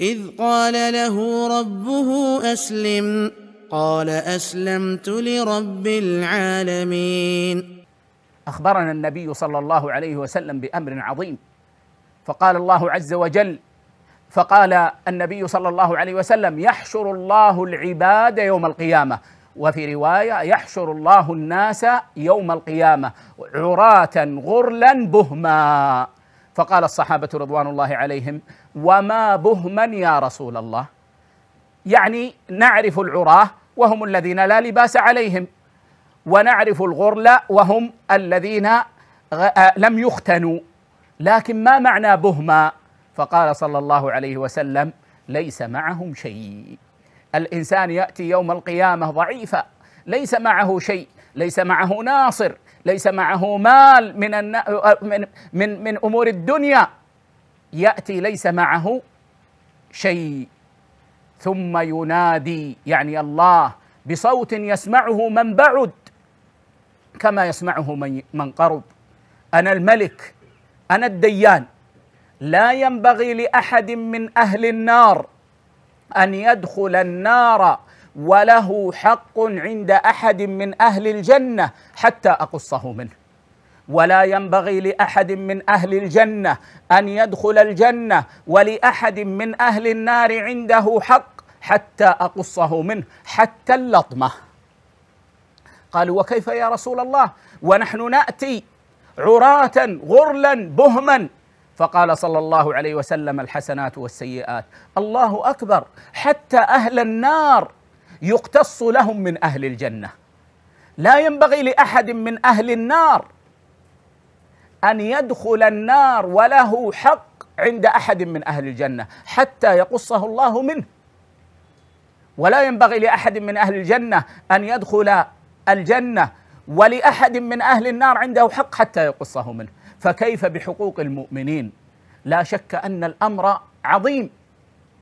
إذ قال له ربه أسلم قال أسلمت لرب العالمين أخبرنا النبي صلى الله عليه وسلم بأمر عظيم فقال الله عز وجل فقال النبي صلى الله عليه وسلم يحشر الله العباد يوم القيامه وفي روايه يحشر الله الناس يوم القيامه عراة غرلا بهما فقال الصحابه رضوان الله عليهم وما بهما يا رسول الله يعني نعرف العراه وهم الذين لا لباس عليهم ونعرف الغرلة وهم الذين آه، لم يختنوا لكن ما معنى بهما فقال صلى الله عليه وسلم ليس معهم شيء الانسان ياتي يوم القيامه ضعيفا ليس معه شيء ليس معه ناصر ليس معه مال من من من من امور الدنيا ياتي ليس معه شيء ثم ينادي يعني الله بصوت يسمعه من بعد كما يسمعه من من قرب انا الملك انا الديان لا ينبغي لاحد من اهل النار ان يدخل النار وله حق عند احد من اهل الجنه حتى اقصه منه ولا ينبغي لاحد من اهل الجنه ان يدخل الجنه ولاحد من اهل النار عنده حق حتى اقصه منه حتى اللطمه قالوا وكيف يا رسول الله ونحن ناتي عراه غرلا بهما فقال صلى الله عليه وسلم الحسنات والسيئات الله اكبر حتى اهل النار يقتص لهم من اهل الجنه لا ينبغي لاحد من اهل النار ان يدخل النار وله حق عند احد من اهل الجنه حتى يقصه الله منه ولا ينبغي لاحد من اهل الجنه ان يدخل الجنه ولاحد من اهل النار عنده حق حتى يقصه منه فكيف بحقوق المؤمنين لا شك ان الامر عظيم